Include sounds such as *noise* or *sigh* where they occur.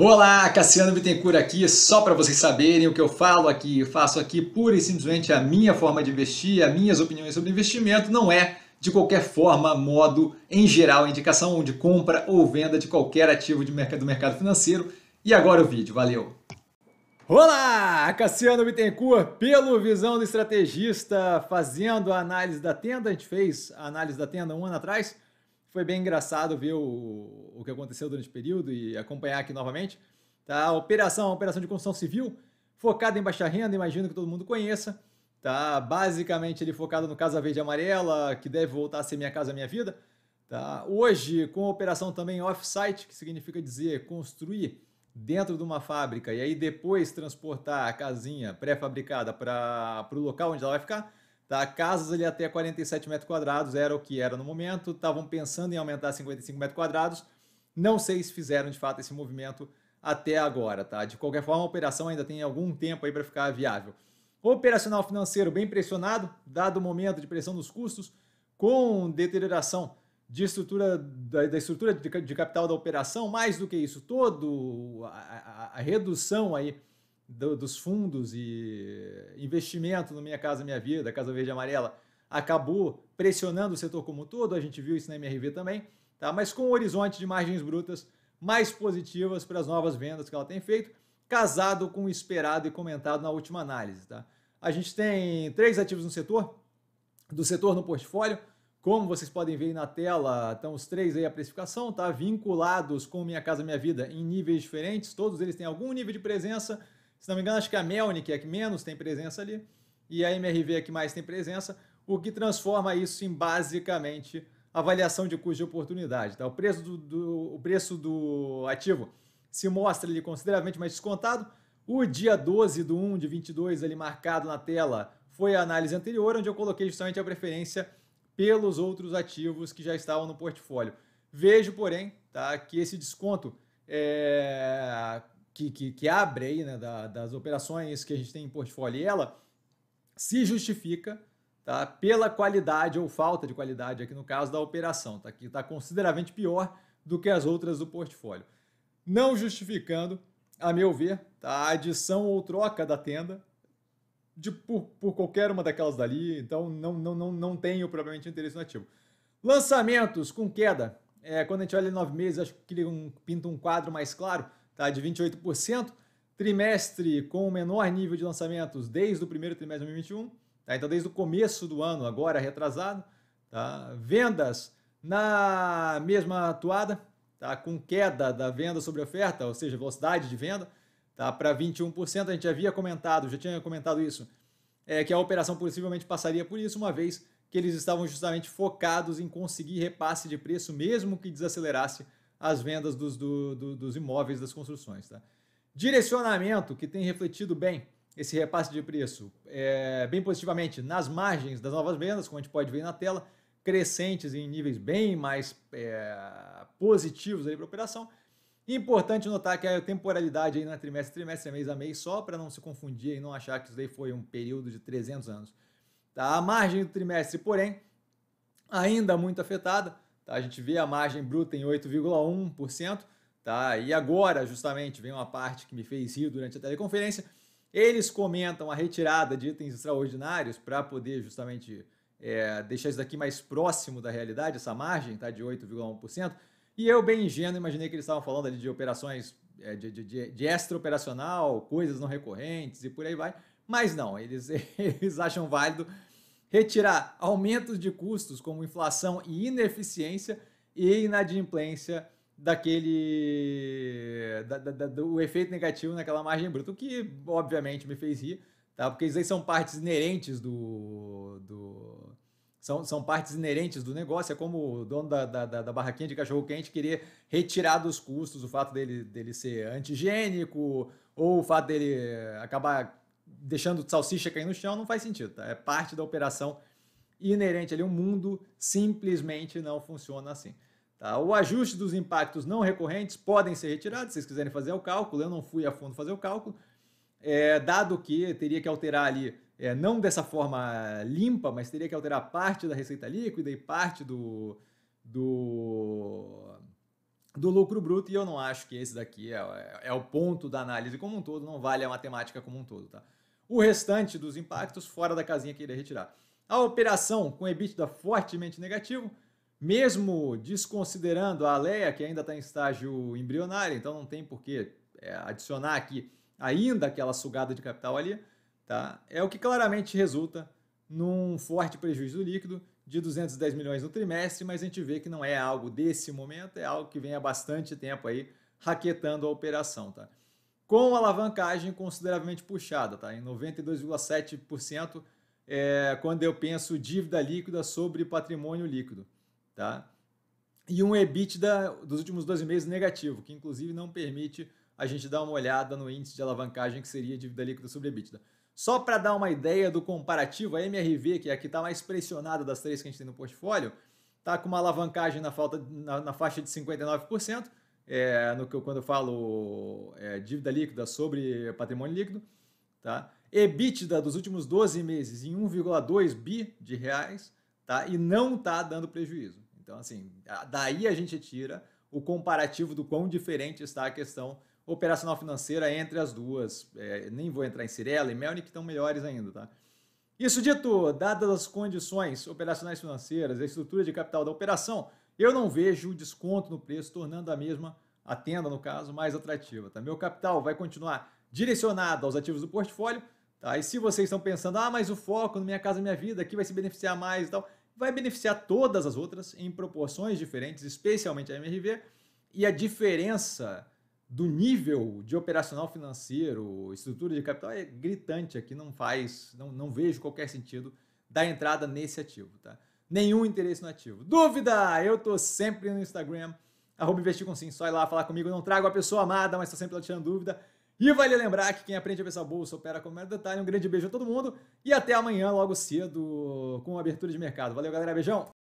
Olá, Cassiano Bittencourt aqui, só para vocês saberem o que eu falo aqui, eu faço aqui pura e simplesmente a minha forma de investir, as minhas opiniões sobre investimento, não é de qualquer forma, modo, em geral, indicação de compra ou venda de qualquer ativo de mercado, do mercado financeiro. E agora o vídeo, valeu! Olá, Cassiano Bittencourt, pelo Visão do Estrategista, fazendo a análise da tenda, a gente fez a análise da tenda um ano atrás, foi bem engraçado ver o, o que aconteceu durante o período e acompanhar aqui novamente. Tá? A operação, operação de construção civil, focada em baixa renda, imagino que todo mundo conheça. Tá? Basicamente, ele focado no Casa Verde e Amarela, que deve voltar a ser Minha Casa Minha Vida. Tá? Hoje, com a operação também off-site, que significa dizer construir dentro de uma fábrica e aí depois transportar a casinha pré-fabricada para o local onde ela vai ficar, Tá? Casas ali até 47 metros quadrados era o que era no momento, estavam pensando em aumentar 55 metros quadrados, não sei se fizeram de fato esse movimento até agora. Tá? De qualquer forma, a operação ainda tem algum tempo aí para ficar viável. Operacional financeiro bem pressionado, dado o momento de pressão dos custos, com deterioração de estrutura, da, da estrutura de, de, capital da operação, mais do que isso, toda a, a, a redução aí do, dos fundos e investimento no Minha Casa Minha Vida, Casa Verde e Amarela, acabou pressionando o setor como um todo, a gente viu isso na MRV também, tá? mas com um horizonte de margens brutas mais positivas para as novas vendas que ela tem feito, casado com o esperado e comentado na última análise. Tá? A gente tem três ativos no setor, do setor no portfólio, como vocês podem ver aí na tela, estão os três aí a precificação, tá? Vinculados com Minha Casa Minha Vida em níveis diferentes, todos eles têm algum nível de presença, se não me engano, acho que a Melnik é que menos tem presença ali, e a MRV é que mais tem presença, o que transforma isso em basicamente avaliação de custo de oportunidade. Tá? O, preço do, do, o preço do ativo se mostra ali consideravelmente mais descontado. O dia 12 do 1 de 22 ali marcado na tela foi a análise anterior, onde eu coloquei justamente a preferência pelos outros ativos que já estavam no portfólio. Vejo, porém, tá, que esse desconto é, que, que, que abre aí, né, da, das operações que a gente tem em portfólio, ela se justifica tá, pela qualidade ou falta de qualidade aqui no caso da operação, tá, que está consideravelmente pior do que as outras do portfólio. Não justificando, a meu ver, tá, a adição ou troca da tenda de, por, por qualquer uma daquelas dali, então não, não, não, não tenho provavelmente interesse no ativo. Lançamentos com queda. É, quando a gente olha nove meses, acho que um, pinta um quadro mais claro tá, de 28%, trimestre com o menor nível de lançamentos desde o primeiro trimestre de 2021, tá, então desde o começo do ano, agora retrasado. Tá, vendas na mesma atuada, tá, com queda da venda sobre oferta, ou seja, velocidade de venda, tá, para 21%. A gente havia comentado, já tinha comentado isso, é, que a operação possivelmente passaria por isso, uma vez que eles estavam justamente focados em conseguir repasse de preço, mesmo que desacelerasse as vendas dos, do, do, dos imóveis das construções. Tá? Direcionamento, que tem refletido bem esse repasse de preço, é, bem positivamente nas margens das novas vendas, como a gente pode ver na tela, crescentes em níveis bem mais é, positivos para a operação. Importante notar que a temporalidade aí na trimestre, trimestre, mês a mês, só para não se confundir e não achar que isso daí foi um período de 300 anos. Tá? A margem do trimestre, porém, ainda muito afetada, Tá? A gente vê a margem bruta em 8,1%. Tá? E agora, justamente, vem uma parte que me fez rir durante a teleconferência. Eles comentam a retirada de itens extraordinários para poder justamente é, deixar isso daqui mais próximo da realidade, essa margem tá, de 8,1%. E eu, bem ingênuo, imaginei que eles estavam falando ali de operações é, de, de, de extra-operacional, coisas não recorrentes e por aí vai. Mas não, eles, *laughs* eles acham válido retirar aumentos de custos como inflação e ineficiência e inadimplência daquele da, da, do efeito negativo naquela margem bruta, o que obviamente me fez rir, tá? Porque isso aí são partes inerentes do, do são, são partes inerentes do negócio, é como o dono da, da, da barraquinha de cachorro quente querer retirar dos custos o fato dele, dele ser antigênico ou o fato dele acabar deixando salsicha cair no chão, não faz sentido, tá? É parte da operação inerente ali. O mundo simplesmente não funciona assim. Tá? O ajuste dos impactos não recorrentes podem ser retirados, se vocês quiserem fazer o cálculo, eu não fui a fundo fazer o cálculo, é, dado que teria que alterar ali, é, não dessa forma limpa, mas teria que alterar parte da receita líquida e parte do, do, do lucro bruto, e eu não acho que esse daqui é, é, é o ponto da análise como um todo, não vale a matemática como um todo. Tá? o restante dos impactos fora da casinha que ele ia retirar. A operação com EBITDA fortemente negativo, mesmo desconsiderando a Aleia, que ainda está em estágio embrionário, então não tem por que é, adicionar aqui ainda aquela sugada de capital ali, tá? é o que claramente resulta num forte prejuízo líquido de 210 milhões no trimestre, mas a gente vê que não é algo desse momento, é algo que vem há bastante tempo aí raquetando a operação. Tá? com alavancagem consideravelmente puxada, tá? Em 92,7% é, quando eu penso dívida líquida sobre patrimônio líquido, tá? E um EBITDA dos últimos 12 meses negativo, que inclusive não permite a gente dar uma olhada no índice de alavancagem que seria dívida líquida sobre EBITDA. Só para dar uma ideia do comparativo, a MRV, que é a que está mais pressionada das três que a gente tem no portfólio, está com uma alavancagem na, falta, na, na faixa de 59%, é, no que quando eu falo é, dívida líquida sobre patrimônio líquido, tá? EBITDA dos últimos 12 meses em 1,2 bi de reais, tá? E não está dando prejuízo. Então, assim, daí a gente tira o comparativo do quão diferente está a questão operacional financeira entre as duas. É, nem vou entrar em Cirela e Melnick, que estão melhores ainda, tá? Isso dito, dadas as condições operacionais financeiras, a estrutura de capital da operação, eu não vejo o desconto no preço tornando a mesma, a tenda no caso, mais atrativa. Tá? Meu capital vai continuar direcionado aos ativos do portfólio. Tá? E se vocês estão pensando, ah, mas o foco no Minha Casa Minha Vida aqui vai se beneficiar mais e tal, vai beneficiar todas as outras em proporções diferentes, especialmente a MRV. E a diferença do nível de operacional financeiro, estrutura de capital é gritante aqui, não faz, não, não vejo qualquer sentido da entrada nesse ativo. Tá? nenhum interesse no ativo. Dúvida? Eu tô sempre no Instagram, arroba investir com sim, só ir lá falar comigo, não trago a pessoa amada, mas tô sempre lá tirando dúvida. E vale lembrar que quem aprende a pensar bolsa opera com o maior detalhe. Um grande beijo a todo mundo e até amanhã, logo cedo, com a abertura de mercado. Valeu, galera. Beijão!